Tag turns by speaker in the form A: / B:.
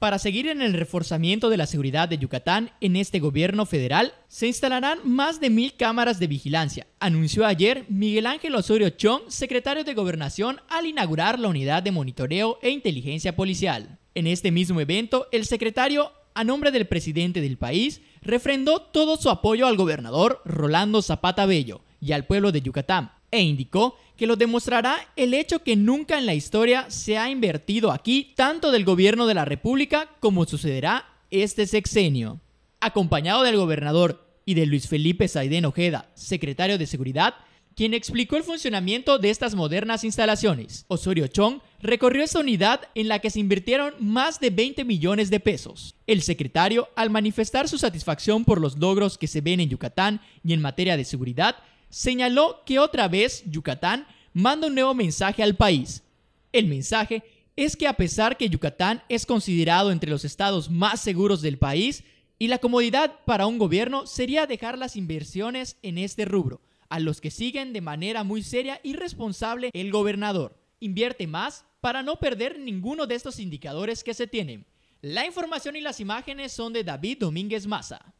A: Para seguir en el reforzamiento de la seguridad de Yucatán en este gobierno federal, se instalarán más de mil cámaras de vigilancia, anunció ayer Miguel Ángel Osorio Chong, secretario de Gobernación, al inaugurar la unidad de monitoreo e inteligencia policial. En este mismo evento, el secretario, a nombre del presidente del país, refrendó todo su apoyo al gobernador Rolando Zapata Bello, y al pueblo de Yucatán, e indicó que lo demostrará el hecho que nunca en la historia se ha invertido aquí tanto del gobierno de la República como sucederá este sexenio. Acompañado del gobernador y de Luis Felipe Saidén Ojeda, secretario de Seguridad, quien explicó el funcionamiento de estas modernas instalaciones. Osorio Chong recorrió esta unidad en la que se invirtieron más de 20 millones de pesos. El secretario, al manifestar su satisfacción por los logros que se ven en Yucatán y en materia de seguridad, señaló que otra vez Yucatán manda un nuevo mensaje al país. El mensaje es que a pesar que Yucatán es considerado entre los estados más seguros del país, y la comodidad para un gobierno sería dejar las inversiones en este rubro, a los que siguen de manera muy seria y responsable el gobernador. Invierte más para no perder ninguno de estos indicadores que se tienen. La información y las imágenes son de David Domínguez Maza.